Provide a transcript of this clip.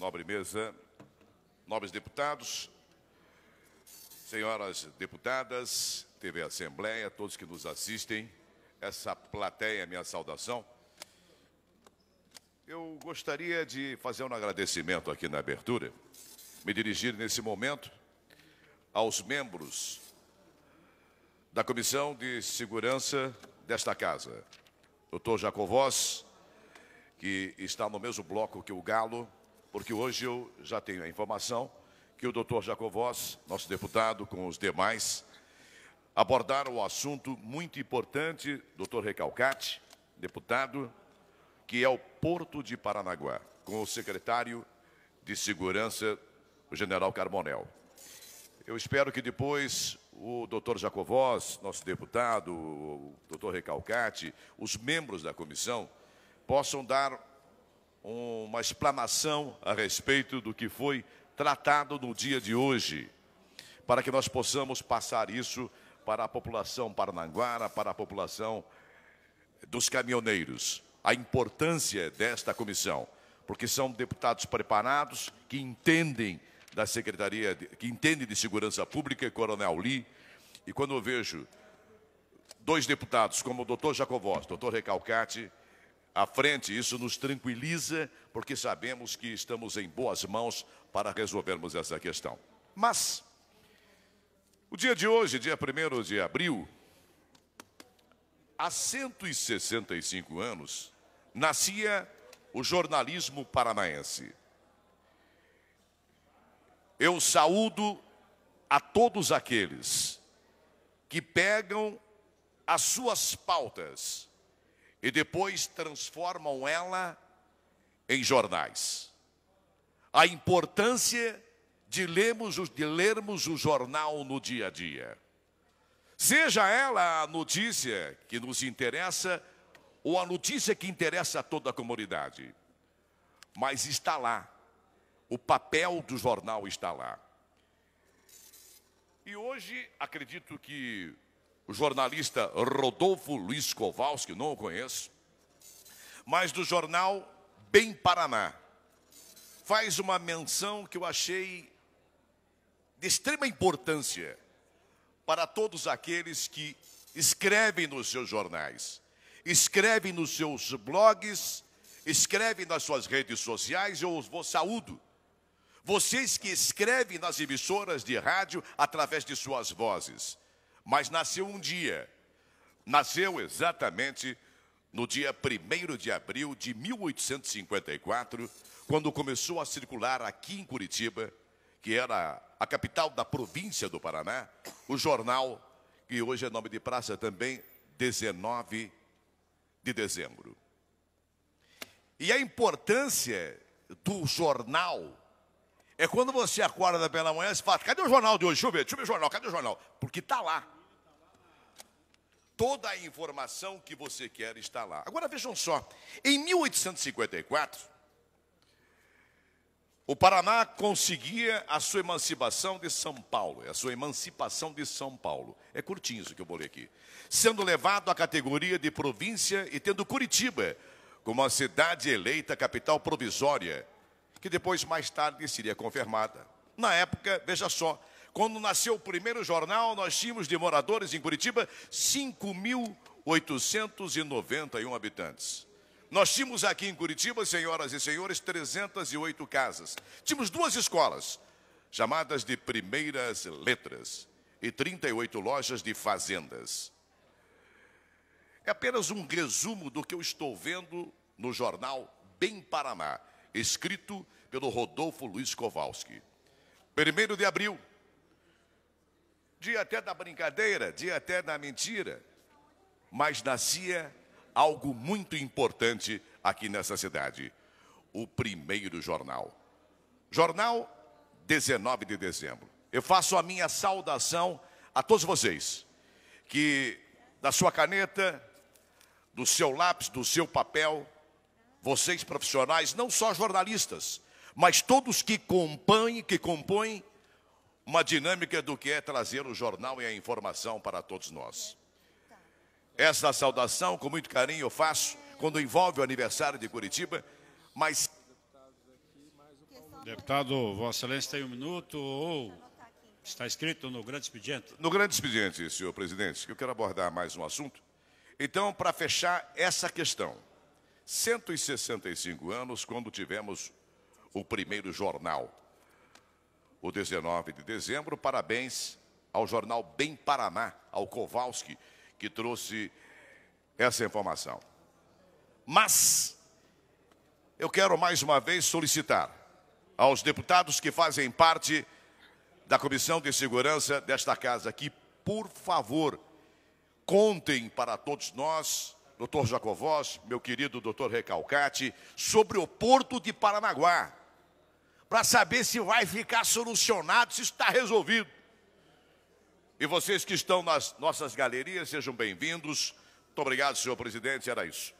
nobre mesa, nobres deputados, senhoras deputadas, TV Assembleia, todos que nos assistem, essa plateia, minha saudação. Eu gostaria de fazer um agradecimento aqui na abertura, me dirigir nesse momento aos membros da Comissão de Segurança desta casa. Doutor Jacovós, que está no mesmo bloco que o Galo, porque hoje eu já tenho a informação que o doutor Jacovós, nosso deputado, com os demais, abordaram o assunto muito importante, doutor Recalcate, deputado, que é o Porto de Paranaguá, com o secretário de Segurança, o general Carbonel. Eu espero que depois o doutor Jacovós, nosso deputado, o doutor Recalcate, os membros da comissão, possam dar uma explanação a respeito do que foi tratado no dia de hoje, para que nós possamos passar isso para a população paranaguara, para a população dos caminhoneiros, a importância desta comissão, porque são deputados preparados que entendem da Secretaria, que entendem de Segurança Pública, Coronel Lee, e quando eu vejo dois deputados como o doutor Jacovós, doutor Recalcati à frente. Isso nos tranquiliza, porque sabemos que estamos em boas mãos para resolvermos essa questão. Mas, o dia de hoje, dia 1 de abril, há 165 anos, nascia o jornalismo paranaense. Eu saúdo a todos aqueles que pegam as suas pautas e depois transformam ela em jornais. A importância de lermos, de lermos o jornal no dia a dia. Seja ela a notícia que nos interessa ou a notícia que interessa a toda a comunidade. Mas está lá. O papel do jornal está lá. E hoje, acredito que o jornalista Rodolfo Luiz Kowalski, não o conheço, mas do jornal Bem Paraná, faz uma menção que eu achei de extrema importância para todos aqueles que escrevem nos seus jornais, escrevem nos seus blogs, escrevem nas suas redes sociais, eu os vou saúdo. Vocês que escrevem nas emissoras de rádio através de suas vozes mas nasceu um dia. Nasceu exatamente no dia 1 de abril de 1854, quando começou a circular aqui em Curitiba, que era a capital da província do Paraná, o jornal, que hoje é nome de praça também, 19 de dezembro. E a importância do jornal é quando você acorda pela manhã e fala, cadê o jornal de hoje? Deixa eu ver, deixa eu ver o jornal, cadê o jornal? Porque está lá. Toda a informação que você quer está lá. Agora vejam só, em 1854, o Paraná conseguia a sua emancipação de São Paulo, é a sua emancipação de São Paulo. É curtinho isso que eu vou ler aqui. Sendo levado à categoria de província e tendo Curitiba como a cidade eleita capital provisória que depois, mais tarde, seria confirmada. Na época, veja só, quando nasceu o primeiro jornal, nós tínhamos de moradores em Curitiba 5.891 habitantes. Nós tínhamos aqui em Curitiba, senhoras e senhores, 308 casas. Tínhamos duas escolas, chamadas de primeiras letras, e 38 lojas de fazendas. É apenas um resumo do que eu estou vendo no jornal Bem Paraná escrito pelo Rodolfo Luiz Kowalski. Primeiro de abril, dia até da brincadeira, dia até da mentira, mas nascia algo muito importante aqui nessa cidade: o primeiro jornal. Jornal 19 de dezembro. Eu faço a minha saudação a todos vocês que da sua caneta, do seu lápis, do seu papel, vocês profissionais, não só jornalistas, mas todos que compõem, que compõem uma dinâmica do que é trazer o jornal e a informação para todos nós. Essa saudação, com muito carinho, eu faço quando envolve o aniversário de Curitiba, mas... Deputado, Vossa Excelência tem um minuto ou está escrito no grande expediente? No grande expediente, senhor presidente, que eu quero abordar mais um assunto. Então, para fechar essa questão, 165 anos quando tivemos o primeiro jornal. O 19 de dezembro, parabéns ao jornal Bem Paraná, ao Kowalski, que trouxe essa informação. Mas eu quero mais uma vez solicitar aos deputados que fazem parte da Comissão de Segurança desta casa que, por favor, contem para todos nós doutor Jacovós, meu querido doutor Recalcati, sobre o porto de Paranaguá, para saber se vai ficar solucionado, se está resolvido. E vocês que estão nas nossas galerias, sejam bem-vindos. Muito obrigado, senhor presidente, era isso.